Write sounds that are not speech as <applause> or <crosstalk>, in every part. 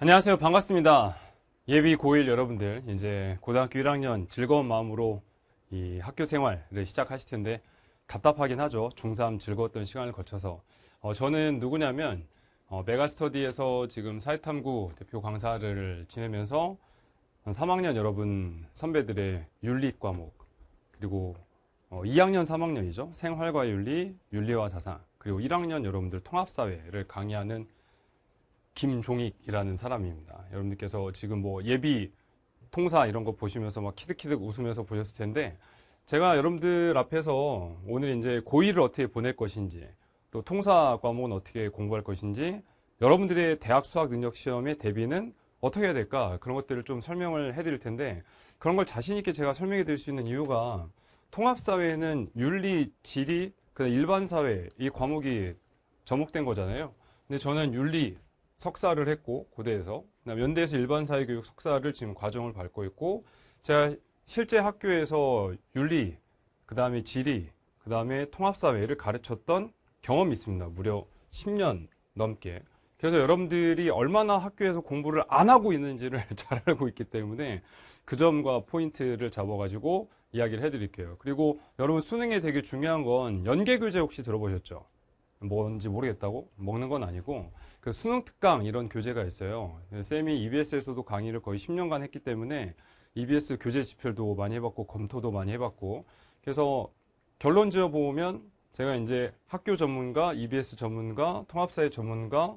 안녕하세요. 반갑습니다. 예비 고1 여러분들, 이제 고등학교 1학년 즐거운 마음으로 이 학교 생활을 시작하실 텐데 답답하긴 하죠. 중3 즐거웠던 시간을 거쳐서. 어, 저는 누구냐면, 어, 메가스터디에서 지금 사회탐구 대표 강사를 지내면서 3학년 여러분 선배들의 윤리 과목, 그리고 어, 2학년, 3학년이죠. 생활과 윤리, 윤리와 사상, 그리고 1학년 여러분들 통합사회를 강의하는 김종익이라는 사람입니다. 여러분들께서 지금 뭐 예비 통사 이런 거 보시면서 막 키득키득 웃으면서 보셨을 텐데 제가 여러분들 앞에서 오늘 이제 고의를 어떻게 보낼 것인지 또 통사 과목은 어떻게 공부할 것인지 여러분들의 대학 수학 능력 시험의 대비는 어떻게 해야 될까 그런 것들을 좀 설명을 해드릴 텐데 그런 걸 자신 있게 제가 설명해 드릴 수 있는 이유가 통합사회는 윤리, 지리, 그 일반사회 이 과목이 접목된 거잖아요. 근데 저는 윤리, 석사를 했고 고대에서 그다음 연대에서 일반 사회교육 석사를 지금 과정을 밟고 있고 제가 실제 학교에서 윤리 그다음에 지리 그다음에 통합사회를 가르쳤던 경험이 있습니다. 무려 10년 넘게. 그래서 여러분들이 얼마나 학교에서 공부를 안 하고 있는지를 <laughs> 잘 알고 있기 때문에 그 점과 포인트를 잡아가지고 이야기를 해드릴게요. 그리고 여러분 수능에 되게 중요한 건 연계 교재 혹시 들어보셨죠? 뭔지 모르겠다고? 먹는 건 아니고 그 수능 특강 이런 교재가 있어요. 그 쌤이 EBS에서도 강의를 거의 10년간 했기 때문에 EBS 교재 집필도 많이 해봤고 검토도 많이 해봤고 그래서 결론 지어 보면 제가 이제 학교 전문가, EBS 전문가, 통합사회 전문가,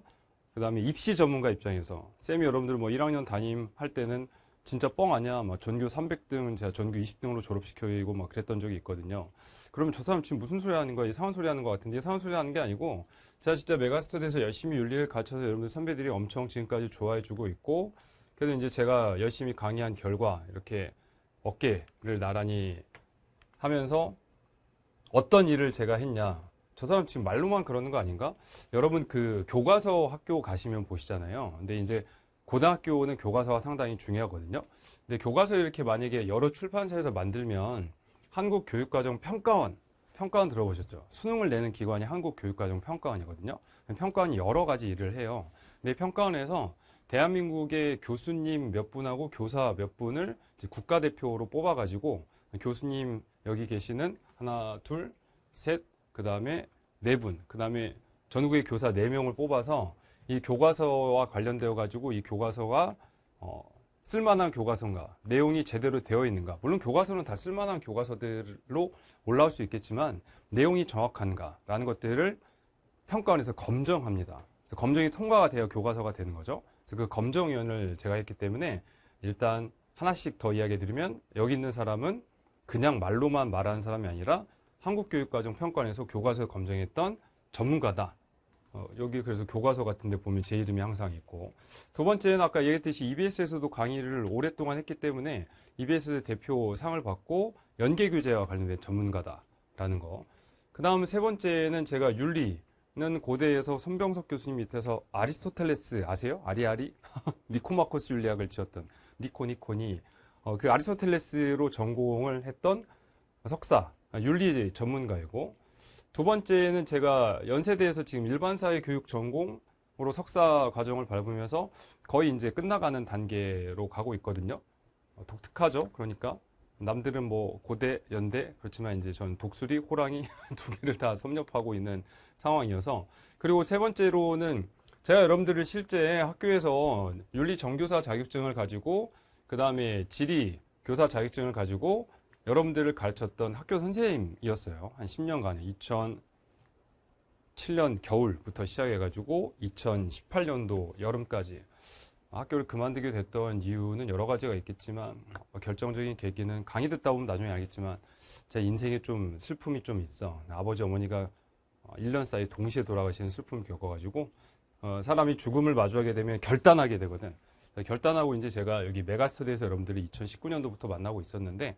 그 다음에 입시 전문가 입장에서 쌤이 여러분들 뭐 1학년 담임할 때는 진짜 뻥 아니야. 막 전교 300등, 제가 전교 20등으로 졸업시켜이고 막 그랬던 적이 있거든요. 그러면 저 사람 지금 무슨 소리 하는 거야? 이상한 소리 하는 것 같은데 이상한 소리 하는 게 아니고 제가 진짜 메가스터디에서 열심히 윤리를 갖춰서 여러분들 선배들이 엄청 지금까지 좋아해주고 있고 그래도 이제 제가 열심히 강의한 결과 이렇게 어깨를 나란히 하면서 어떤 일을 제가 했냐 저 사람 지금 말로만 그러는 거 아닌가? 여러분 그 교과서 학교 가시면 보시잖아요. 근데 이제 고등학교는 교과서가 상당히 중요하거든요. 근데 교과서 이렇게 만약에 여러 출판사에서 만들면 한국교육과정평가원 평가원 들어보셨죠? 수능을 내는 기관이 한국교육과정평가원이거든요. 평가원이 여러 가지 일을 해요. 근데 평가원에서 대한민국의 교수님 몇 분하고 교사 몇 분을 국가대표로 뽑아가지고 교수님 여기 계시는 하나, 둘, 셋, 그 다음에 네 분, 그 다음에 전국의 교사 네 명을 뽑아서 이 교과서와 관련되어 가지고 이 교과서가 어, 쓸만한 교과서인가 내용이 제대로 되어 있는가 물론 교과서는 다 쓸만한 교과서들로 올라올 수 있겠지만 내용이 정확한가 라는 것들을 평가원에서 검정합니다 그래서 검정이 통과가 되어 교과서가 되는 거죠 그래서 그 검정위원을 제가 했기 때문에 일단 하나씩 더 이야기해 드리면 여기 있는 사람은 그냥 말로만 말하는 사람이 아니라 한국교육과정 평가원에서 교과서를 검정했던 전문가다 어, 여기 그래서 교과서 같은 데 보면 제 이름이 항상 있고 두 번째는 아까 얘기했듯이 EBS에서도 강의를 오랫동안 했기 때문에 EBS 대표 상을 받고 연계 교제와 관련된 전문가다라는 거. 그다음 세 번째는 제가 윤리는 고대에서 손병석 교수님 밑에서 아리스토텔레스 아세요? 아리아리 <laughs> 니코마코스 윤리학을 지었던 니코니코니 어, 그 아리스토텔레스로 전공을 했던 석사 아, 윤리 전문가이고 두 번째는 제가 연세대에서 지금 일반사회 교육 전공으로 석사 과정을 밟으면서 거의 이제 끝나가는 단계로 가고 있거든요. 어, 독특하죠. 그러니까 남들은 뭐 고대, 연대 그렇지만 이제 전 독수리, 호랑이 <laughs> 두 개를 다 섭렵하고 있는 상황이어서 그리고 세 번째로는 제가 여러분들을 실제 학교에서 윤리 정교사 자격증을 가지고 그 다음에 지리 교사 자격증을 가지고 여러분들을 가르쳤던 학교 선생님이었어요. 한 10년간에 2007년 겨울부터 시작해가지고 2018년도 여름까지 아, 학교를 그만두게 됐던 이유는 여러 가지가 있겠지만 뭐 결정적인 계기는 강의 듣다 보면 나중에 알겠지만 제 인생에 좀 슬픔이 좀 있어. 아버지 어머니가 1년 어, 사이 동시에 돌아가시는 슬픔을 겪어가지고 어, 사람이 죽음을 마주하게 되면 결단하게 되거든. 결단하고 이제 제가 여기 메가스터디에서 여러분들이 2019년도부터 만나고 있었는데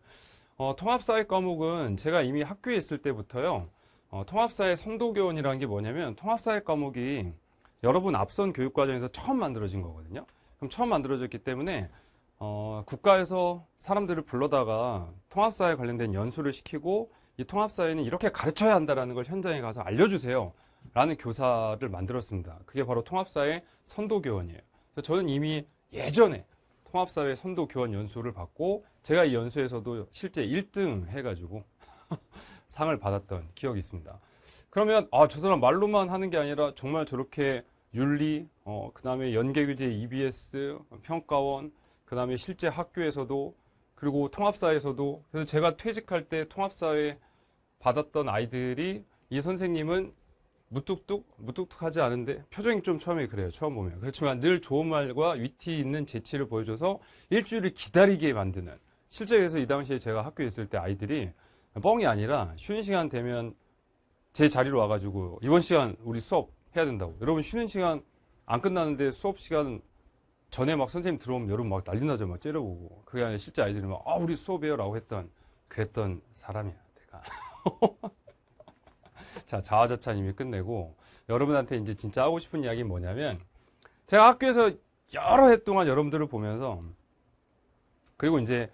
어, 통합사회 과목은 제가 이미 학교에 있을 때부터요. 어, 통합사회 선도교원이라는 게 뭐냐면 통합사회 과목이 여러분 앞선 교육과정에서 처음 만들어진 거거든요. 그럼 처음 만들어졌기 때문에 어, 국가에서 사람들을 불러다가 통합사회 관련된 연수를 시키고 이 통합사회는 이렇게 가르쳐야 한다는걸 현장에 가서 알려주세요. 라는 교사를 만들었습니다. 그게 바로 통합사회 선도교원이에요. 저는 이미 예전에 통합사회 선도 교환 연수를 받고 제가 이 연수에서도 실제 1등 해가지고 <laughs> 상을 받았던 기억이 있습니다. 그러면 아저 사람 말로만 하는 게 아니라 정말 저렇게 윤리, 어, 그 다음에 연계규제 EBS, 평가원, 그 다음에 실제 학교에서도 그리고 통합사에서도 그래서 제가 퇴직할 때 통합사에 받았던 아이들이 이 선생님은 무뚝뚝 무뚝뚝하지 않은데 표정이 좀 처음에 그래요 처음 보면 그렇지만 늘 좋은 말과 위트 있는 재치를 보여줘서 일주일을 기다리게 만드는 실제 그래서 이 당시에 제가 학교에 있을 때 아이들이 뻥이 아니라 쉬는 시간 되면 제 자리로 와가지고 이번 시간 우리 수업 해야 된다고 여러분 쉬는 시간 안 끝나는데 수업 시간 전에 막 선생님 들어오면 여러분 막 난리 나죠 막 째려보고 그게 아니라 실제 아이들이 막 아 우리 수업해요 라고 했던 그랬던 사람이야 내가 <laughs> 자, 자화자찬님이 끝내고 여러분한테 이제 진짜 하고 싶은 이야기는 뭐냐면 제가 학교에서 여러 해 동안 여러분들을 보면서 그리고 이제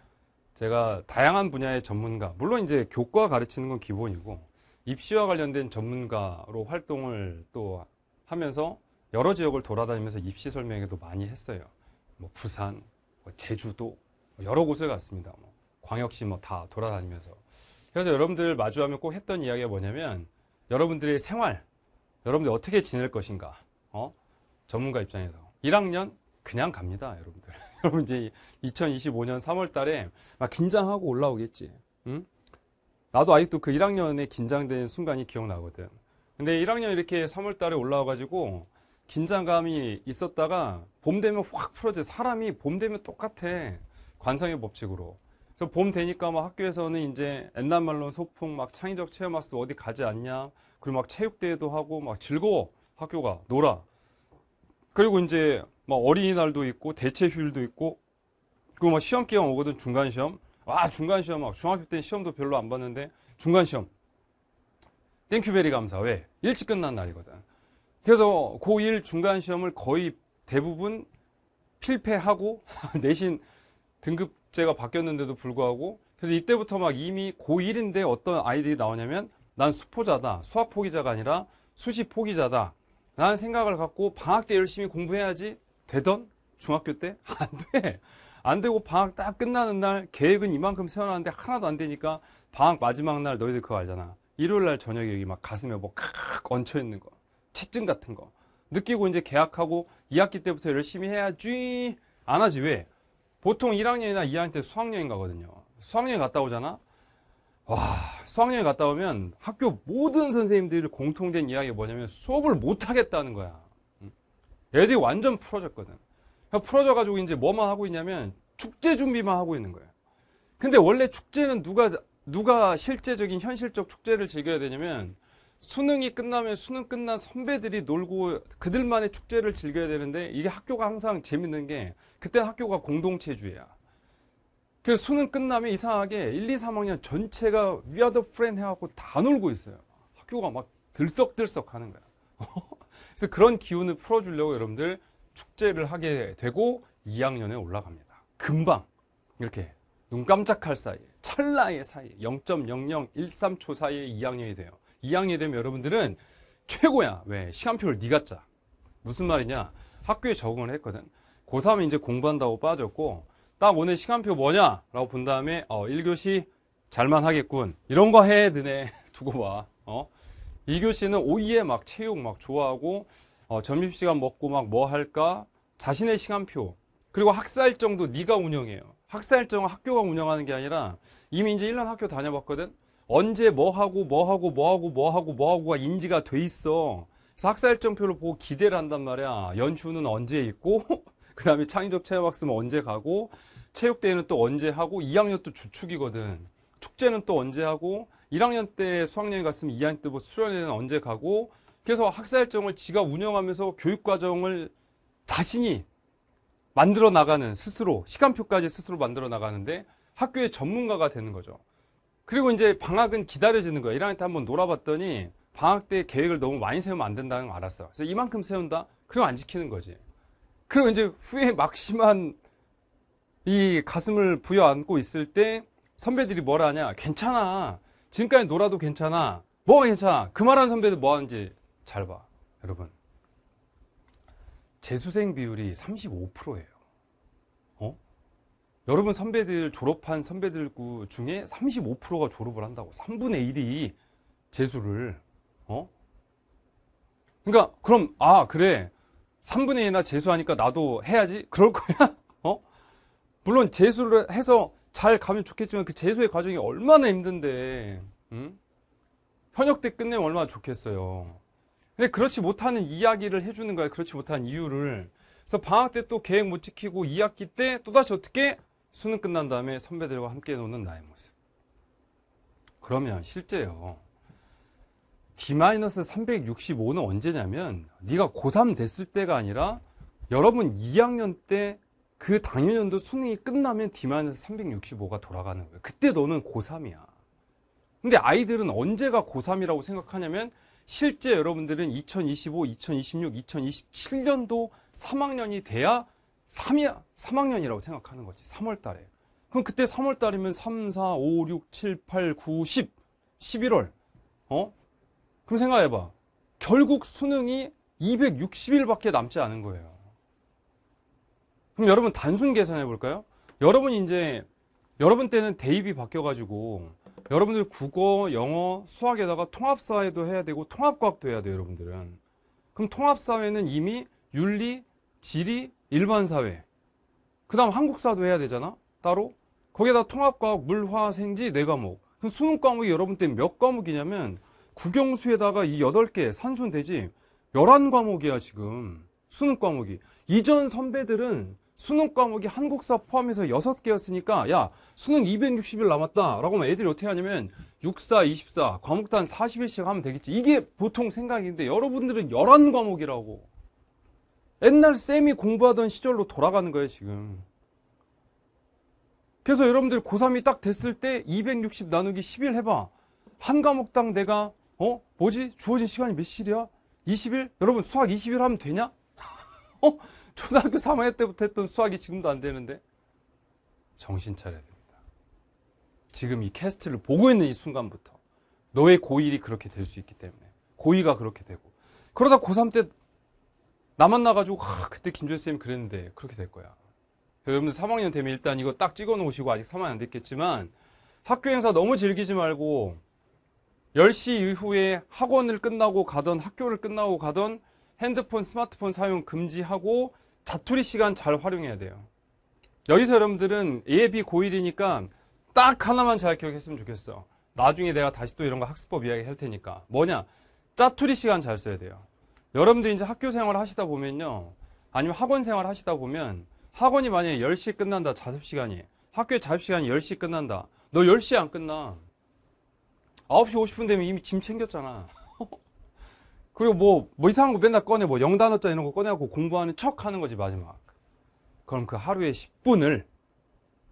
제가 다양한 분야의 전문가, 물론 이제 교과 가르치는 건 기본이고 입시와 관련된 전문가로 활동을 또 하면서 여러 지역을 돌아다니면서 입시 설명회도 많이 했어요. 뭐 부산, 뭐 제주도 뭐 여러 곳을 갔습니다. 뭐 광역시 뭐 다 돌아다니면서 그래서 여러분들 마주하면 꼭 했던 이야기가 뭐냐면 여러분들의 생활, 여러분들 어떻게 지낼 것인가, 어? 전문가 입장에서. 1학년 그냥 갑니다, 여러분들. <laughs> 여러분 이제 2025년 3월 달에 막 긴장하고 올라오겠지. 응? 나도 아직도 그 1학년에 긴장된 순간이 기억나거든. 근데 1학년 이렇게 3월 달에 올라와가지고 긴장감이 있었다가 봄 되면 확 풀어져. 사람이 봄 되면 똑같아. 관성의 법칙으로. 그래서 봄 되니까 막 학교에서는 이제 옛날 말로는 소풍 막 창의적 체험학습 어디 가지 않냐 그리고 막 체육대회도 하고 막 즐거워 학교가 놀아 그리고 이제 막 어린이날도 있고 대체 휴일도 있고 그리고 막 시험 기간 오거든 중간 시험 와 아, 중간 시험 막 중학교 때 시험도 별로 안 봤는데 중간 시험 땡큐베리 감사 왜 일찍 끝난 날이거든 그래서 고1 중간 시험을 거의 대부분 필패하고 <laughs> 내신 등급 제가 바뀌었는데도 불구하고 그래서 이때부터 막 이미 고1인데 어떤 아이들이 나오냐면 난 수포자다. 수학 포기자가 아니라 수시 포기자다. 라는 생각을 갖고 방학 때 열심히 공부해야지 되던 중학교 때? <laughs> 안 돼. 안 되고 방학 딱 끝나는 날 계획은 이만큼 세워놨는데 하나도 안 되니까 방학 마지막 날 너희들 그거 알잖아. 일요일 날 저녁에 여기 막 가슴에 뭐칵 얹혀있는 거. 채증 같은 거. 느끼고 이제 계약하고 2학기 때부터 열심히 해야지. 안 하지. 왜? 보통 1학년이나 2학년 때 수학여행 가거든요. 수학여행 갔다 오잖아? 와, 수학여행 갔다 오면 학교 모든 선생님들이 공통된 이야기가 뭐냐면 수업을 못 하겠다는 거야. 애들이 완전 풀어졌거든. 풀어져가지고 이제 뭐만 하고 있냐면 축제 준비만 하고 있는 거예요. 근데 원래 축제는 누가, 누가 실제적인 현실적 축제를 즐겨야 되냐면 수능이 끝나면 수능 끝난 선배들이 놀고 그들만의 축제를 즐겨야 되는데 이게 학교가 항상 재밌는 게 그때 학교가 공동체주의야. 그래서 수능 끝나면 이상하게 1, 2, 3학년 전체가 위아더 프렌드 해갖고 다 놀고 있어요. 학교가 막 들썩들썩 하는 거야. <laughs> 그래서 그런 기운을 풀어주려고 여러분들 축제를 하게 되고 2학년에 올라갑니다. 금방 이렇게 눈 깜짝할 사이에 찰나의 사이에 0.0013초 사이에 2학년이 돼요. 2학년이 되면 여러분들은 최고야. 왜? 시간표를 네가 짜. 무슨 말이냐? 학교에 적응을 했거든. 고3이 이제 공부한다고 빠졌고 딱 오늘 시간표 뭐냐라고 본 다음에 어 1교시 잘만 하겠군. 이런 거 해, 너네. <laughs> 두고 봐. 어? 2교시는 오이에 막 체육 막 좋아하고 어, 점심시간 먹고 막 뭐 할까? 자신의 시간표. 그리고 학사일정도 네가 운영해요. 학사일정은 학교가 운영하는 게 아니라 이미 이제 1년 학교 다녀봤거든. 언제 뭐하고 뭐하고 뭐하고 뭐하고 뭐하고가 인지가 돼 있어. 삭살정표를 보고 기대를 한단 말이야. 연휴는 언제 있고, <laughs> 그 다음에 창의적 체험학습은 언제 가고, 체육대회는 또 언제 하고, 2학년 또 주축이거든. 축제는 또 언제 하고, 1학년 때 수학여행 갔으면 2학년 때 뭐 수련회는 언제 가고, 그래서 학사일정을 지가 운영하면서 교육과정을 자신이 만들어 나가는 스스로, 시간표까지 스스로 만들어 나가는데 학교의 전문가가 되는 거죠. 그리고 이제 방학은 기다려지는 거야. 1학년 때 한번 놀아봤더니 방학 때 계획을 너무 많이 세우면 안 된다는 걸 알았어. 그래서 이만큼 세운다? 그럼 안 지키는 거지. 그리고 이제 후에 <laughs> 막심한 이 가슴을 부여안고 있을 때 선배들이 뭐라 하냐? 괜찮아. 지금까지 놀아도 괜찮아. 뭐가 괜찮아. 그 말하는 선배들 뭐 하는지 잘 봐. 여러분. 재수생 비율이 35%예요. 여러분 선배들 졸업한 선배들 중에 35%가 졸업을 한다고 3분의 1이 재수를 어? 그러니까 그럼 아 그래 3분의 1이나 재수하니까 나도 해야지 그럴 거야 <laughs> 어? 물론 재수를 해서 잘 가면 좋겠지만 그 재수의 과정이 얼마나 힘든데 응? 현역 때 끝내면 얼마나 좋겠어요 근데 그렇지 못하는 이야기를 해주는 거야 그렇지 못한 이유를 그래서 방학 때 또 계획 못 지키고 2학기 때 또다시 어떻게 수능 끝난 다음에 선배들과 함께 노는 나의 모습. 그러면 실제요. D-365는 언제냐면 네가 고3 됐을 때가 아니라 여러분 2학년 때 그 당연년도 수능이 끝나면 D-365가 돌아가는 거예요. 그때 너는 고3이야. 근데 아이들은 언제가 고3이라고 생각하냐면 실제 여러분들은 2025, 2026, 2027년도 3학년이 돼야 3 3학년이라고 생각하는 거지. 3월 달에. 그럼 그때 3월 달이면 3, 4, 5, 6, 7, 8, 9, 10, 11월. 어? 그럼 생각해봐. 결국 수능이 260일밖에 남지 않은 거예요. 그럼 여러분 단순 계산해 볼까요? 여러분 이제 여러분 때는 대입이 바뀌어가지고 여러분들 국어, 영어, 수학에다가 통합사회도 해야 되고 통합과학도 해야 돼요 여러분들은 그럼 통합사회는 이미 윤리, 지리, 일반 사회, 그 다음 한국사도 해야 되잖아? 따로? 거기에다 통합과학, 물화생지 4과목. 그 수능 과목이 여러분 때몇 과목이냐면 국영수에다가 이 8개 산순 되지 11과목이야 지금 수능 과목이. 이전 선배들은 수능 과목이 한국사 포함해서 6개였으니까 야 수능 260일 남았다 라고 하면 애들이 어떻게 하냐면 64, 24, 과목단 40일씩 하면 되겠지. 이게 보통 생각인데 여러분들은 11과목이라고. 옛날 쌤이 공부하던 시절로 돌아가는 거예요, 지금. 그래서 여러분들 고3이 딱 됐을 때 260 나누기 10일 해봐. 한 과목당 내가, 어? 뭐지? 주어진 시간이 몇 시일이야? 20일? 여러분 수학 20일 하면 되냐? <laughs> 어? 초등학교 3학년 때부터 했던 수학이 지금도 안 되는데? 정신 차려야 됩니다. 지금 이 캐스트를 보고 있는 이 순간부터 너의 고1이 그렇게 될 수 있기 때문에 고2가 그렇게 되고 그러다 고3 때나 만나가지고 와, 그때 김조쌤이 그랬는데 그렇게 될 거야. 여러분들 3학년 되면 일단 이거 딱 찍어 놓으시고 아직 3학년 안 됐겠지만 학교 행사 너무 즐기지 말고 10시 이후에 학원을 끝나고 가던 학교를 끝나고 가던 핸드폰, 스마트폰 사용 금지하고 자투리 시간 잘 활용해야 돼요. 여기서 여러분들은 예비 고1이니까 딱 하나만 잘 기억했으면 좋겠어. 나중에 내가 다시 또 이런 거 학습법 이야기 할 테니까. 뭐냐? 짜투리 시간 잘 써야 돼요. 여러분들이 이제 학교 생활 하시다 보면요. 아니면 학원 생활 하시다 보면 학원이 만약에 10시 끝난다. 자습 시간이. 학교의 자습 시간이 10시 끝난다. 너 10시 안 끝나. 9시 50분 되면 이미 짐 챙겼잖아. <laughs> 그리고 뭐, 뭐 이상한 거 맨날 꺼내. 뭐 영단어자 이런 거 꺼내갖고 공부하는 척 하는 거지, 마지막. 그럼 그 하루에 10분을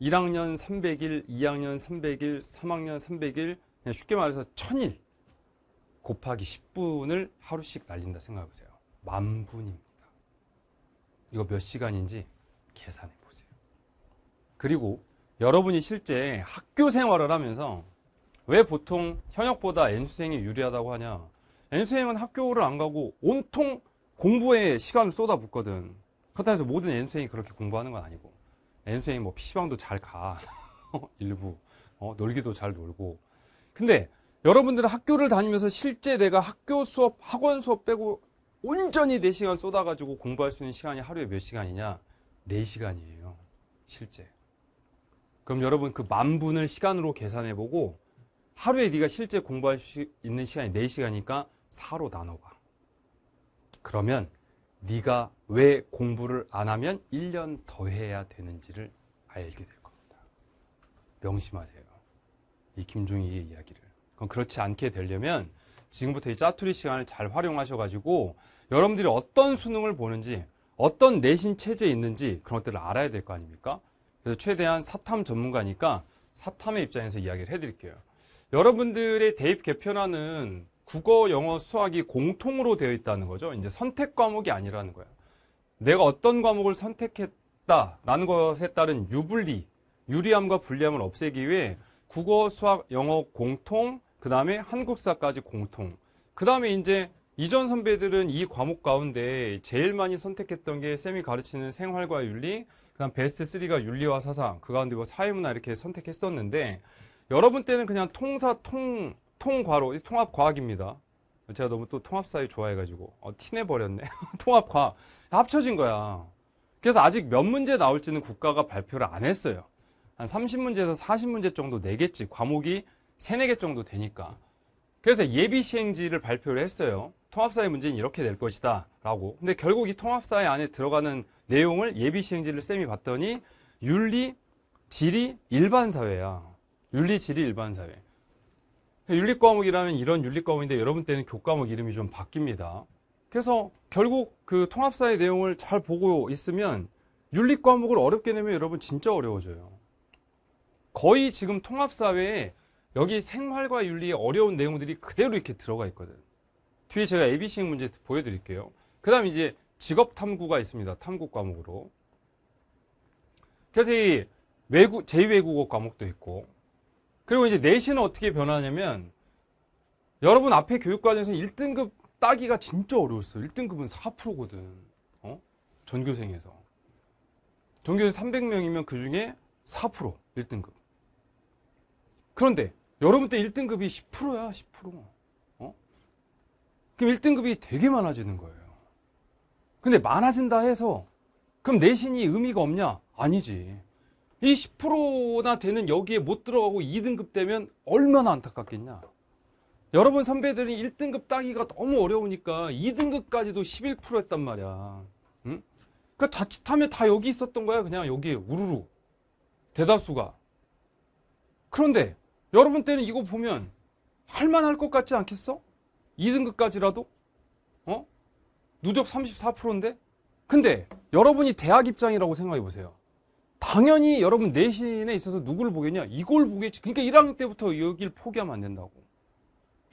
1학년 300일, 2학년 300일, 3학년 300일, 그냥 쉽게 말해서 1000일. 곱하기 10분을 하루씩 날린다 생각해보세요. 만 분입니다. 이거 몇 시간인지 계산해보세요. 그리고 여러분이 실제 학교 생활을 하면서 왜 보통 현역보다 N수생이 유리하다고 하냐. N수생은 학교를 안 가고 온통 공부에 시간을 쏟아붓거든. 그렇다고 해서 모든 N수생이 그렇게 공부하는 건 아니고. N수생이 뭐 PC방도 잘 가. <laughs> 어, 일부. 어, 놀기도 잘 놀고. 근데 여러분들은 학교를 다니면서 실제 내가 학교 수업, 학원 수업 빼고 온전히 4시간 쏟아가지고 공부할 수 있는 시간이 하루에 몇 시간이냐? 4시간이에요. 실제. 그럼 여러분 그 만분을 시간으로 계산해보고 하루에 네가 실제 공부할 수 있는 시간이 4시간이니까 4로 나눠봐. 그러면 네가 왜 공부를 안 하면 1년 더 해야 되는지를 알게 될 겁니다. 명심하세요. 이 김종희의 이야기를. 그건 그렇지 않게 되려면 지금부터 이 짜투리 시간을 잘 활용하셔가지고 여러분들이 어떤 수능을 보는지 어떤 내신 체제에 있는지 그런 것들을 알아야 될 거 아닙니까? 그래서 최대한 사탐 전문가니까 사탐의 입장에서 이야기를 해드릴게요. 여러분들의 대입 개편안은 국어, 영어, 수학이 공통으로 되어 있다는 거죠. 이제 선택 과목이 아니라는 거예요. 내가 어떤 과목을 선택했다라는 것에 따른 유불리, 유리함과 불리함을 없애기 위해 국어, 수학, 영어 공통, 그 다음에 한국사까지 공통. 그 다음에 이제 이전 선배들은 이 과목 가운데 제일 많이 선택했던 게 쌤이 가르치는 생활과 윤리, 그 다음 베스트 3가 윤리와 사상, 그 가운데 뭐 사회문화 이렇게 선택했었는데 여러분 때는 그냥 통사, 통, 통과로, 통합과학입니다. 제가 너무 또 통합사회 좋아해가지고 어, 티내버렸네. <laughs> 통합과학. 합쳐진 거야. 그래서 아직 몇 문제 나올지는 국가가 발표를 안 했어요. 한 30문제에서 40문제 정도 내겠지. 과목이 3, 4개 정도 되니까. 그래서 예비 시행지를 발표를 했어요. 통합사회 문제는 이렇게 될 것이다. 라고. 근데 결국 이 통합사회 안에 들어가는 내용을 예비 시행지를 쌤이 봤더니 윤리, 질이 일반사회야. 윤리, 질이 일반사회. 윤리 과목이라면 이런 윤리 과목인데 여러분 때는 교과목 이름이 좀 바뀝니다. 그래서 결국 그 통합사의 내용을 잘 보고 있으면 윤리 과목을 어렵게 내면 여러분 진짜 어려워져요. 거의 지금 통합사회에 여기 생활과 윤리의 어려운 내용들이 그대로 이렇게 들어가 있거든. 뒤에 제가 ABC 문제 보여드릴게요. 그 다음 에 이제 직업 탐구가 있습니다. 탐구 과목으로. 그래서 이 외국, 제2외국어 과목도 있고. 그리고 이제 내신은 어떻게 변하냐면, 여러분 앞에 교육과정에서 1등급 따기가 진짜 어려웠어요. 1등급은 4%거든. 어? 전교생에서. 전교생 300명이면 그 중에 4% 1등급. 그런데 여러분 때 1등급이 10%야, 10%. 어? 그럼 1등급이 되게 많아지는 거예요. 근데 많아진다 해서 그럼 내신이 의미가 없냐? 아니지. 이 10%나 되는 여기에 못 들어가고 2등급 되면 얼마나 안타깝겠냐. 여러분 선배들이 1등급 따기가 너무 어려우니까 2등급까지도 11% 했단 말이야. 응? 그 자칫하면 다 여기 있었던 거야. 그냥 여기 에 우르르. 대다수가. 그런데 여러분 때는 이거 보면 할만할 것 같지 않겠어? 2등급까지라도? 어? 누적 34%인데? 근데 여러분이 대학 입장이라고 생각해 보세요. 당연히 여러분 내신에 있어서 누구를 보겠냐? 이걸 보겠지. 그러니까 1학년 때부터 여길 포기하면 안 된다고.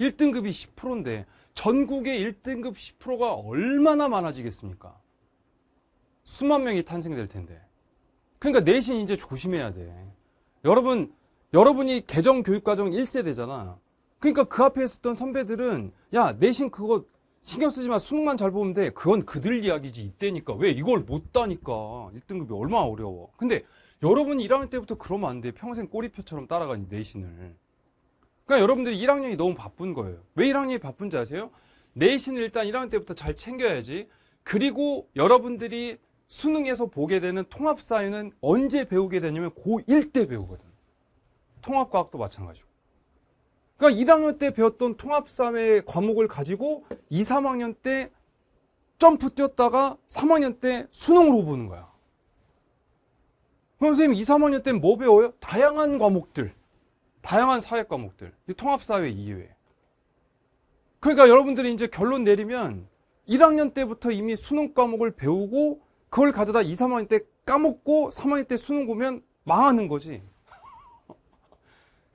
1등급이 10%인데 전국의 1등급 10%가 얼마나 많아지겠습니까? 수만 명이 탄생될 텐데. 그러니까 내신 이제 조심해야 돼. 여러분 여러분이 개정 교육과정 1세대잖아. 그러니까 그 앞에 있었던 선배들은 야 내신 그거 신경 쓰지 마 수능만 잘 보면 돼 그건 그들 이야기지 이때니까 왜 이걸 못 따니까 1등급이 얼마나 어려워 근데 여러분이 1학년 때부터 그러면 안돼 평생 꼬리표처럼 따라가니 내신을 그러니까 여러분들이 1학년이 너무 바쁜 거예요 왜 1학년이 바쁜지 아세요? 내신을 일단 1학년 때부터 잘 챙겨야지 그리고 여러분들이 수능에서 보게 되는 통합사회는 언제 배우게 되냐면 고1 때 배우거든 통합과학도 마찬가지고. 그러니까 1학년 때 배웠던 통합사회 과목을 가지고 2, 3학년 때 점프 뛰었다가 3학년 때 수능으로 보는 거야. 그럼 선생님 2, 3학년 때 뭐 배워요? 다양한 과목들. 다양한 사회 과목들. 통합사회 이외에. 그러니까 여러분들이 이제 결론 내리면 1학년 때부터 이미 수능 과목을 배우고 그걸 가져다 2, 3학년 때 까먹고 3학년 때 수능 보면 망하는 거지.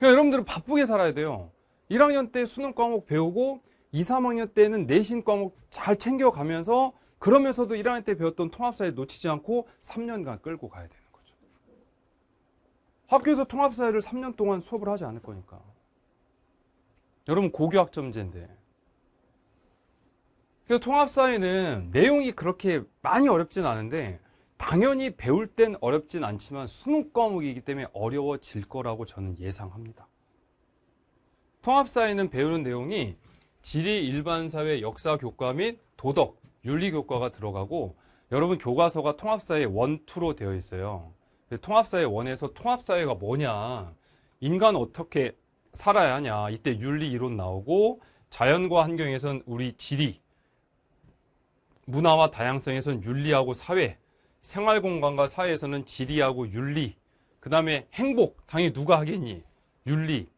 그러 그러니까 여러분들은 바쁘게 살아야 돼요. 1학년 때 수능 과목 배우고 2, 3학년 때는 내신 과목 잘 챙겨가면서 그러면서도 1학년 때 배웠던 통합사회 놓치지 않고 3년간 끌고 가야 되는 거죠. 학교에서 통합사회를 3년 동안 수업을 하지 않을 거니까. 여러분 고교학점제인데. 통합사회는 내용이 그렇게 많이 어렵진 않은데 당연히 배울 땐 어렵진 않지만 수능 과목이기 때문에 어려워질 거라고 저는 예상합니다. 통합사회는 배우는 내용이 지리, 일반사회, 역사 교과 및 도덕, 윤리 교과가 들어가고 여러분 교과서가 통합사회 원투로 되어 있어요. 통합사회 원에서 통합사회가 뭐냐, 인간 어떻게 살아야 하냐, 이때 윤리 이론 나오고 자연과 환경에선 우리 지리, 문화와 다양성에선 윤리하고 사회, 생활 공간과 사회에서는 지리하고 윤리, 그 다음에 행복, 당연히 누가 하겠니? 윤리,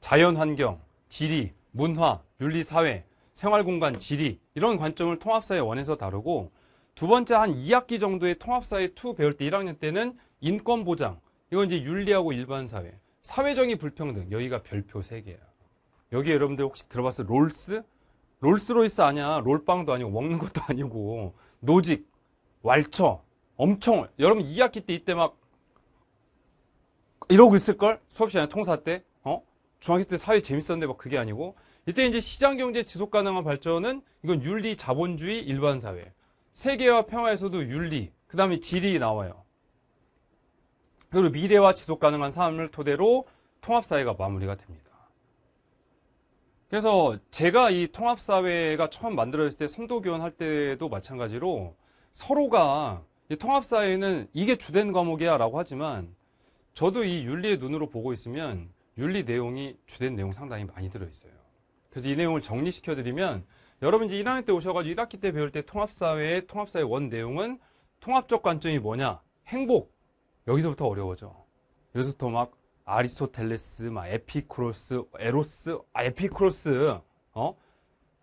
자연 환경, 지리, 문화, 윤리 사회, 생활 공간, 지리 이런 관점을 통합사회 원에서 다루고 두 번째 한 2학기 정도의 통합사회 2 배울 때 1학년 때는 인권 보장, 이건 이제 윤리하고 일반 사회, 사회적인 불평등 여기가 별표 3개예요. 여기 여러분들 혹시 들어봤을 롤스? 롤스로이스 아니야. 롤빵도 아니고 먹는 것도 아니고 노직, 왈처, 엄청 여러분 2학기 때 이때 막 이러고 있을걸? 수업 시간에 통사 때 어? 중학교 때 사회 재밌었는데 막 그게 아니고 이때 이제 시장 경제 지속 가능한 발전은 이건 윤리 자본주의 일반 사회 세계와 평화에서도 윤리 그 다음에 질이 나와요 그리고 미래와 지속 가능한 삶을 토대로 통합사회가 마무리가 됩니다 그래서 제가 이 통합사회가 처음 만들어졌을 때 선도교원 할 때도 마찬가지로 서로가 이 통합사회는 이게 주된 과목이야 라고 하지만 저도 이 윤리의 눈으로 보고 있으면 윤리 내용이 주된 내용 상당히 많이 들어있어요. 그래서 이 내용을 정리시켜드리면 여러분 이제 1학년 때 오셔가지고 1학기 때 배울 때 통합사회의 통합사회 원 내용은 통합적 관점이 뭐냐? 행복. 여기서부터 어려워져. 여기서부터 막 아리스토텔레스, 막 에피크로스, 에로스, 아, 에피크로스, 어?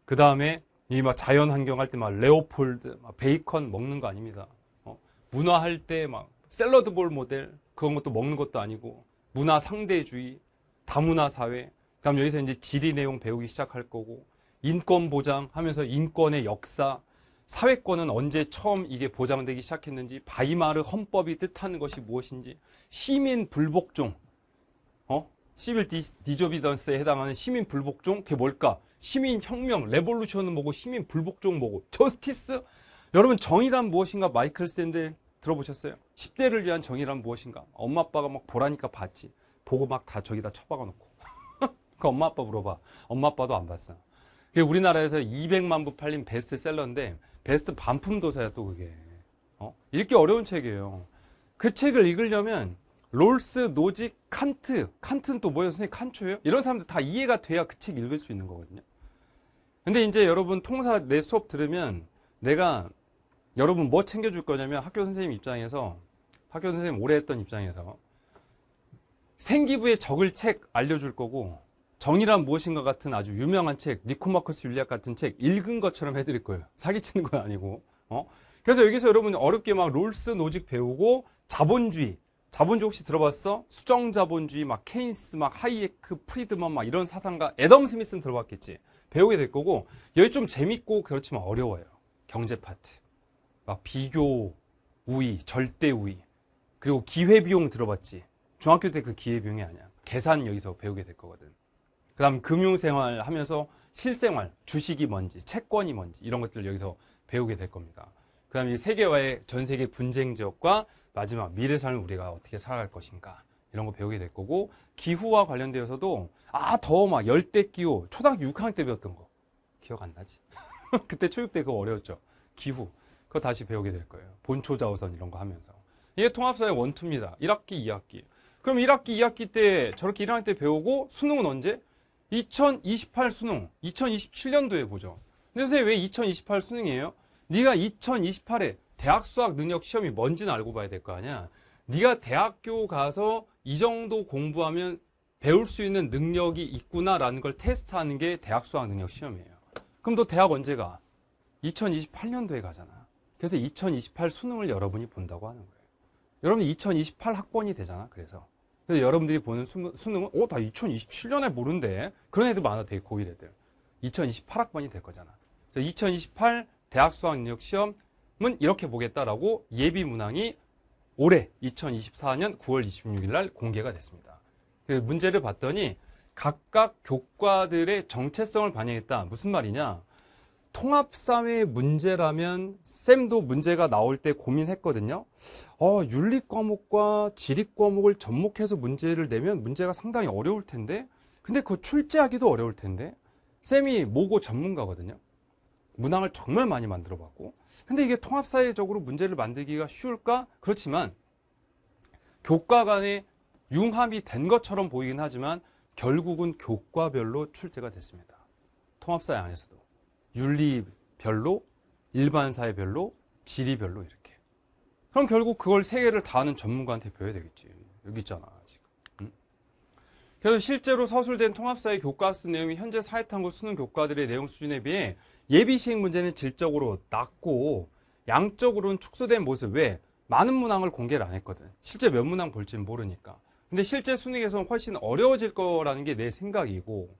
그 다음에 이 막 자연 환경 할 때 막 레오폴드, 막 베이컨 먹는 거 아닙니다. 문화할 때 막 샐러드 볼 모델 그런 것도 먹는 것도 아니고 문화 상대주의 다문화 사회 그다음 여기서 이제 지리 내용 배우기 시작할 거고 인권 보장 하면서 인권의 역사 사회권은 언제 처음 이게 보장되기 시작했는지 바이마르 헌법이 뜻하는 것이 무엇인지 시민 불복종 어 시빌 디, 저비던스에 해당하는 시민 불복종 그게 뭘까 시민 혁명 레볼루션은 뭐고 시민 불복종 뭐고 저스티스 여러분 정의란 무엇인가 마이클 샌델 들어보셨어요? 10대를 위한 정의란 무엇인가? 엄마 아빠가 막 보라니까 봤지. 보고 막 다 저기다 쳐박아 놓고. <laughs> 그 엄마 아빠 물어봐. 엄마 아빠도 안 봤어. 그게 우리나라에서 200만 부 팔린 베스트셀러인데 베스트 반품 도사야 또 그게. 어? 읽기 어려운 책이에요. 그 책을 읽으려면 롤스, 노직, 칸트. 칸트는 또 뭐예요? 선생님 칸초예요? 이런 사람들 다 이해가 돼야 그 책 읽을 수 있는 거거든요. 근데 이제 여러분 통사 내 수업 들으면 내가 여러분 뭐 챙겨줄 거냐면 학교 선생님 입장에서 학교 선생님 오래 했던 입장에서 생기부에 적을 책 알려줄 거고 정이란 무엇인가 같은 아주 유명한 책 니코마커스 율리학 같은 책 읽은 것처럼 해드릴 거예요. 사기치는 건 아니고 어? 그래서 여기서 여러분 어렵게 막 롤스 노직 배우고 자본주의 자본주의 혹시 들어봤어? 수정 자본주의 막 케인스 막 하이에크 프리드먼 막 이런 사상가 애덤 스미스는 들어봤겠지 배우게 될 거고 여기 좀 재밌고 그렇지만 어려워요 경제 파트 막 비교 우위, 절대 우위. 그리고 기회비용 들어봤지. 중학교 때 그 기회비용이 아니야. 계산 여기서 배우게 될 거거든. 그 다음 금융생활 하면서 실생활, 주식이 뭔지, 채권이 뭔지, 이런 것들을 여기서 배우게 될 겁니다. 그 다음 이 세계와의 전 세계 분쟁 지역과 마지막 미래 삶을 우리가 어떻게 살아갈 것인가. 이런 거 배우게 될 거고, 기후와 관련되어서도, 아, 더 막 열대 기후, 초등학교 6학년 때 배웠던 거. 기억 안 나지? <laughs> 그때 초육 때 그거 어려웠죠. 기후. 그거 다시 배우게 될 거예요. 본초자우선 이런 거 하면서. 이게 통합사회 원투입니다. 1학기, 2학기. 그럼 1학기, 2학기 때 저렇게 1학기 때 배우고 수능은 언제? 2028 수능, 2027년도에 보죠. 근데 선생님 왜 2028 수능이에요? 네가 2028에 대학 수학 능력 시험이 뭔지는 알고 봐야 될 거 아니야. 네가 대학교 가서 이 정도 공부하면 배울 수 있는 능력이 있구나라는 걸 테스트하는 게 대학 수학 능력 시험이에요. 그럼 너 대학 언제 가? 2028년도에 가잖아. 그래서 2028 수능을 여러분이 본다고 하는 거예요. 여러분 이2028 학번이 되잖아. 그래서 그래서 여러분들이 보는 수, 능은 어, 나 2027년에 모른데 그런 애들 많아. 되게 고일 애들. 2028 학번이 될 거잖아. 그래서 2028 대학 수학 능력 시험은 이렇게 보겠다라고 예비 문항이 올해 2024년 9월 26일 날 공개가 됐습니다. 그 문제를 봤더니 각각 교과들의 정체성을 반영했다. 무슨 말이냐? 통합사회 문제라면 쌤도 문제가 나올 때 고민했거든요. 어, 윤리 과목과 지리 과목을 접목해서 문제를 내면 문제가 상당히 어려울 텐데, 근데 그 출제하기도 어려울 텐데, 쌤이 모고 전문가거든요. 문항을 정말 많이 만들어 봤고, 근데 이게 통합사회적으로 문제를 만들기가 쉬울까? 그렇지만 교과 간에 융합이 된 것처럼 보이긴 하지만 결국은 교과별로 출제가 됐습니다. 통합사회 안에서도. 윤리별로, 일반사회별로, 지리별로 이렇게. 그럼 결국 그걸 세 개를 다 아는 전문가한테 배워야 되겠지. 여기 있잖아, 응? 그래서 실제로 서술된 통합사회 교과서 내용이 현재 사회탐구 수능 교과들의 내용 수준에 비해 예비시행 문제는 질적으로 낮고 양적으로는 축소된 모습. 왜? 많은 문항을 공개를 안 했거든. 실제 몇 문항 볼지는 모르니까. 근데 실제 수능에서는 훨씬 어려워질 거라는 게 내 생각이고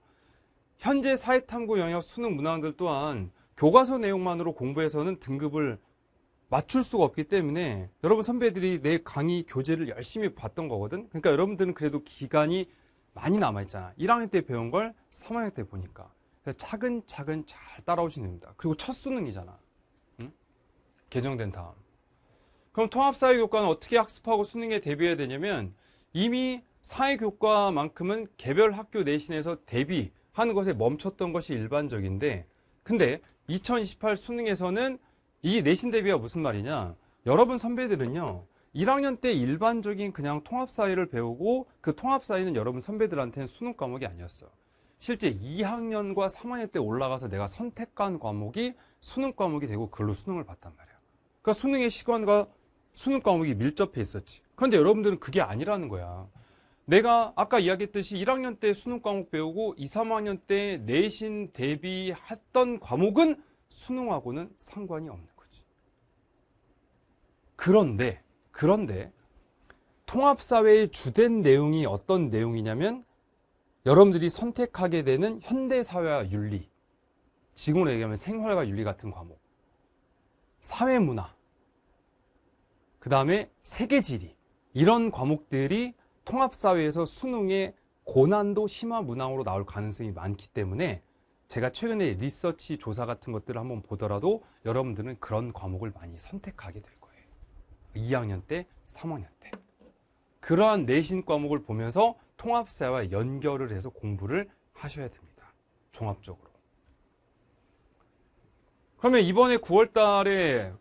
현재 사회탐구 영역 수능 문항들 또한 교과서 내용만으로 공부해서는 등급을 맞출 수가 없기 때문에 여러분 선배들이 내 강의 교재를 열심히 봤던 거거든 그러니까 여러분들은 그래도 기간이 많이 남아있잖아 1학년 때 배운 걸 3학년 때 보니까 차근차근 잘 따라오시면 됩니다 그리고 첫 수능이잖아 응? 개정된 다음 그럼 통합사회교과는 어떻게 학습하고 수능에 대비해야 되냐면 이미 사회교과만큼은 개별 학교 내신에서 대비 한 것에 멈췄던 것이 일반적인데 근데 2028 수능에서는 이 내신 대비가 무슨 말이냐 여러분 선배들은요 1학년 때 일반적인 그냥 통합사회를 배우고 그 통합사회는 여러분 선배들한테는 수능 과목이 아니었어 실제 2학년과 3학년 때 올라가서 내가 선택한 과목이 수능 과목이 되고 글로 수능을 봤단 말이야 그러니까 수능의 시간과 수능 과목이 밀접해 있었지 그런데 여러분들은 그게 아니라는 거야 내가 아까 이야기했듯이 1학년 때 수능 과목 배우고 2, 3학년 때 내신 대비했던 과목은 수능하고는 상관이 없는 거지. 그런데, 그런데 통합사회의 주된 내용이 어떤 내용이냐면 여러분들이 선택하게 되는 현대사회와 윤리, 지금으로 얘기하면 생활과 윤리 같은 과목, 사회문화, 그 다음에 세계지리, 이런 과목들이 통합사회에서 수능의 고난도 심화 문항으로 나올 가능성이 많기 때문에 제가 최근에 리서치 조사 같은 것들을 한번 보더라도 여러분들은 그런 과목을 많이 선택하게 될 거예요. 2학년 때, 3학년 때. 그러한 내신 과목을 보면서 통합사와 회 연결을 해서 공부를 하셔야 됩니다. 종합적으로. 그러면 이번에 9월 달에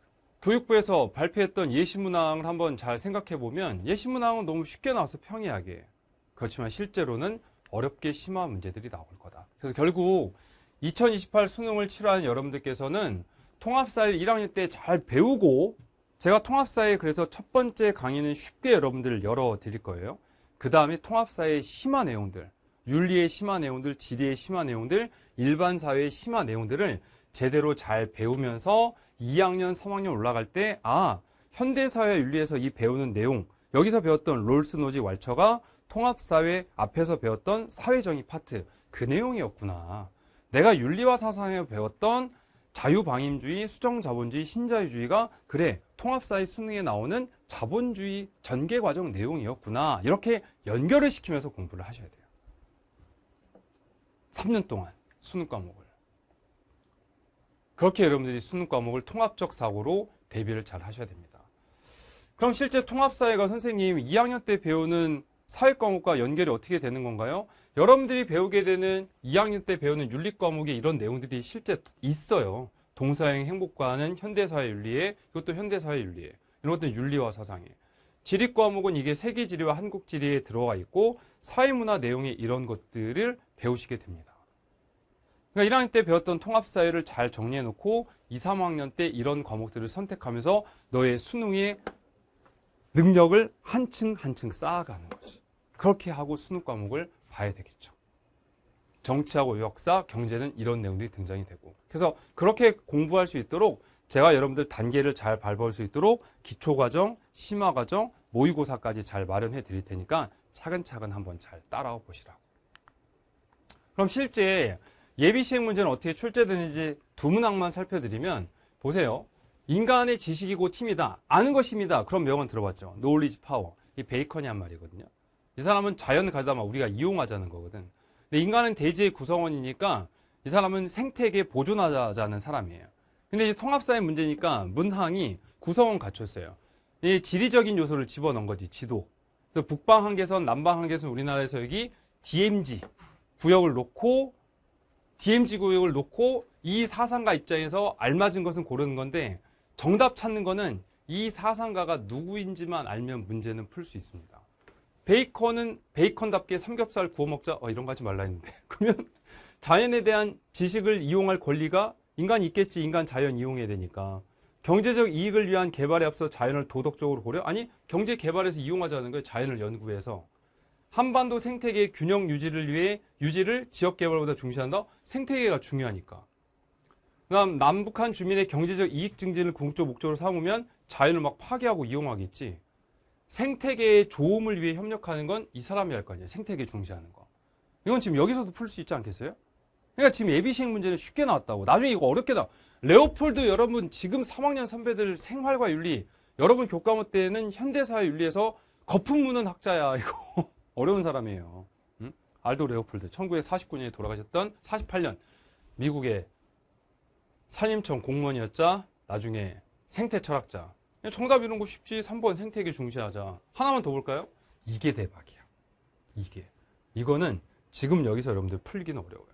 교육부에서 발표했던 예시문항을 한번 잘 생각해 보면 예시문항은 너무 쉽게 나와서 평이하게 그렇지만 실제로는 어렵게 심화 문제들이 나올 거다. 그래서 결국 2028 수능을 치러한 여러분들께서는 통합사회 1학년 때 잘 배우고 제가 통합사회 그래서 첫 번째 강의는 쉽게 여러분들 열어 드릴 거예요. 그 다음에 통합사회의 심화 내용들, 윤리의 심화 내용들, 지리의 심화 내용들, 일반사회의 심화 내용들을 제대로 잘 배우면서 2학년, 3학년 올라갈 때 아, 현대사회 윤리에서 이 배우는 내용, 여기서 배웠던 롤스 노지 왈처가 통합사회 앞에서 배웠던 사회정의 파트, 그 내용이었구나. 내가 윤리와 사상에서 배웠던 자유방임주의, 수정자본주의, 신자유주의가 그래 통합사회 수능에 나오는 자본주의 전개과정 내용이었구나 이렇게 연결을 시키면서 공부를 하셔야 돼요 3년 동안 수능 과목을 그렇게 여러분들이 수능 과목을 통합적 사고로 대비를 잘 하셔야 됩니다. 그럼 실제 통합사회가 선생님 2학년 때 배우는 사회 과목과 연결이 어떻게 되는 건가요? 여러분들이 배우게 되는 2학년 때 배우는 윤리 과목에 이런 내용들이 실제 있어요. 동사형 행복과는 현대사회 윤리에 이것도 현대사회 윤리에 이런 것들은 윤리와 사상에 지리 과목은 이게 세계 지리와 한국 지리에 들어가 있고 사회문화 내용에 이런 것들을 배우시게 됩니다. 그러니까 1학년 때 배웠던 통합사회를 잘 정리해놓고 2, 3학년 때 이런 과목들을 선택하면서 너의 수능의 능력을 한층 한층 쌓아가는 거지. 그렇게 하고 수능 과목을 봐야 되겠죠. 정치하고 역사, 경제는 이런 내용들이 등장이 되고. 그래서 그렇게 공부할 수 있도록 제가 여러분들 단계를 잘밟을수 있도록 기초과정, 심화과정, 모의고사까지 잘 마련해 드릴 테니까 차근차근 한번 잘 따라와 보시라고. 그럼 실제 예비 시행 문제는 어떻게 출제되는지 두 문항만 살펴드리면 보세요. 인간의 지식이고 팀이다. 아는 것입니다. 그런 명언 들어봤죠. 노울리지 파워. 이 베이컨이 한 말이거든요. 이 사람은 자연 을 가다마 우리가 이용하자는 거거든. 근데 인간은 대지의 구성원이니까 이 사람은 생태계 보존하자는 사람이에요. 근데 이제 통합사의 문제니까 문항이 구성원 갖췄어요. 이 지리적인 요소를 집어넣은 거지, 지도. 그래서 북방 한계선, 남방 한계선 우리나라에서 여기 DMZ 구역을 놓고 DMZ 구역을 놓고 이 사상가 입장에서 알맞은 것은 고르는 건데 정답 찾는 거는 이 사상가가 누구인지만 알면 문제는 풀 수 있습니다. 베이컨은 베이컨답게 삼겹살 구워 먹자 어, 이런 거 하지 말라 했는데 <laughs> 그러면 자연에 대한 지식을 이용할 권리가 인간이 있겠지 인간 자연 이용해야 되니까 경제적 이익을 위한 개발에 앞서 자연을 도덕적으로 고려 아니 경제 개발에서 이용하자는 거예요 자연을 연구해서 한반도 생태계 균형 유지를 위해 유지를 지역 개발보다 중시한다. 생태계가 중요하니까. 그다음 남북한 주민의 경제적 이익 증진을 궁극적 목적으로 삼으면 자연을 막 파괴하고 이용하겠지. 생태계의 조음을 위해 협력하는 건 이 사람이 할 거 아니에요. 생태계 중시하는 거. 이건 지금 여기서도 풀 수 있지 않겠어요? 그러니까 지금 예비시행 문제는 쉽게 나왔다고. 나중에 이거 어렵게 나. 레오폴드 여러분 지금 3학년 선배들 생활과 윤리 여러분 교과목 때는 현대사회 윤리에서 거품 무는 학자야 이거. <laughs> 어려운 사람이에요. 응? 알도 레오폴드 1949년에 돌아가셨던 48년 미국의 산림청 공무원이었자 나중에 생태 철학자 정답 이런 거 쉽지 3번 생태계 중시하자 하나만 더 볼까요? 이게 대박이야 이게 이거는 지금 여기서 여러분들 풀기는 어려워요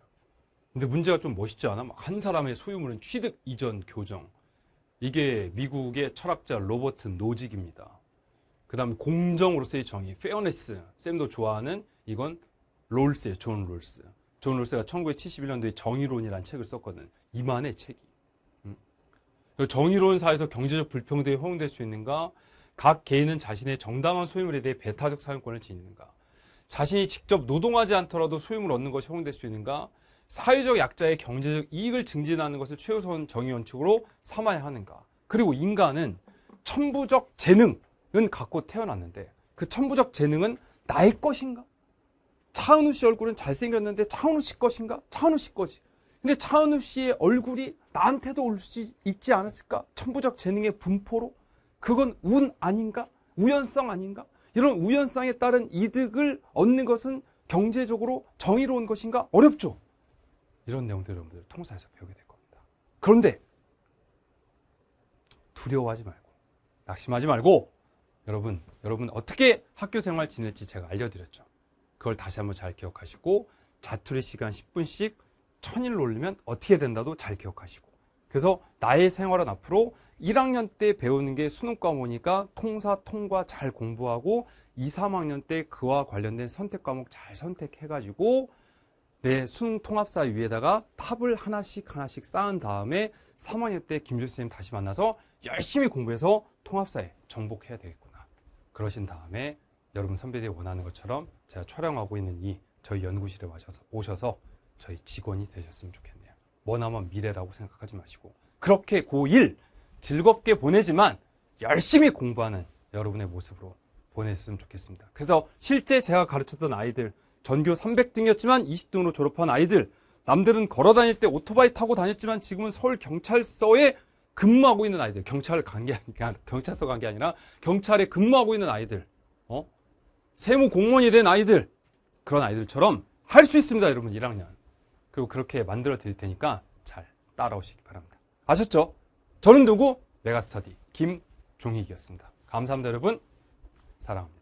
근데 문제가 좀 멋있지 않아? 한 사람의 소유물은 취득 이전 교정 이게 미국의 철학자 로버트 노직입니다 그 다음에 공정으로서의 정의, 페어네스. 쌤도 좋아하는 이건 롤스예요. 존 롤스. 존 롤스가 1971년도에 정의론이라는 책을 썼거든. 이만의 책이. 음. 정의론 사에서 경제적 불평등이 허용될 수 있는가? 각 개인은 자신의 정당한 소유물에 대해 배타적 사용권을 지니는가? 자신이 직접 노동하지 않더라도 소유물 을 얻는 것이 허용될 수 있는가? 사회적 약자의 경제적 이익을 증진하는 것을 최우선 정의 원칙으로 삼아야 하는가? 그리고 인간은 천부적 재능, 재능은 갖고 태어났는데 그 천부적 재능은 나의 것인가? 차은우 씨 얼굴은 잘생겼는데 차은우 씨 것인가? 차은우 씨 거지. 근데 차은우 씨의 얼굴이 나한테도 올 수 있지 않았을까? 천부적 재능의 분포로? 그건 운 아닌가? 우연성 아닌가? 이런 우연성에 따른 이득을 얻는 것은 경제적으로 정의로운 것인가? 어렵죠. 이런 내용들을 여러분들 통사에서 배우게 될 겁니다. 그런데 두려워하지 말고, 낙심하지 말고, 여러분, 여러분 어떻게 학교 생활 지낼지 제가 알려드렸죠. 그걸 다시 한번 잘 기억하시고 자투리 시간 10분씩 천일 올리면 어떻게 된다도 잘 기억하시고 그래서 나의 생활은 앞으로 1학년 때 배우는 게 수능 과목이니까 통사, 통과 잘 공부하고 2, 3학년 때 그와 관련된 선택 과목 잘 선택해가지고 내 수능 통합사 위에다가 탑을 하나씩 하나씩 쌓은 다음에 3학년 때 김준수 선생님 다시 만나서 열심히 공부해서 통합사에 정복해야 되겠군요 그러신 다음에 여러분 선배들이 원하는 것처럼 제가 촬영하고 있는 이 저희 연구실에 와셔서 오셔서 저희 직원이 되셨으면 좋겠네요. 머나면 미래라고 생각하지 마시고 그렇게 고1 즐겁게 보내지만 열심히 공부하는 여러분의 모습으로 보냈으면 좋겠습니다. 그래서 실제 제가 가르쳤던 아이들 전교 300등이었지만 20등으로 졸업한 아이들 남들은 걸어 다닐 때 오토바이 타고 다녔지만 지금은 서울 경찰서에 근무하고 있는 아이들, 경찰 관계, <laughs> 경찰서 관계 아니라 경찰에 근무하고 있는 아이들, 어? 세무 공무원이 된 아이들, 그런 아이들처럼 할 수 있습니다, 여러분, 1학년. 그리고 그렇게 만들어 드릴 테니까 잘 따라오시기 바랍니다. 아셨죠? 저는 누구? 메가스터디 김종익이었습니다. 감사합니다, 여러분. 사랑합니다.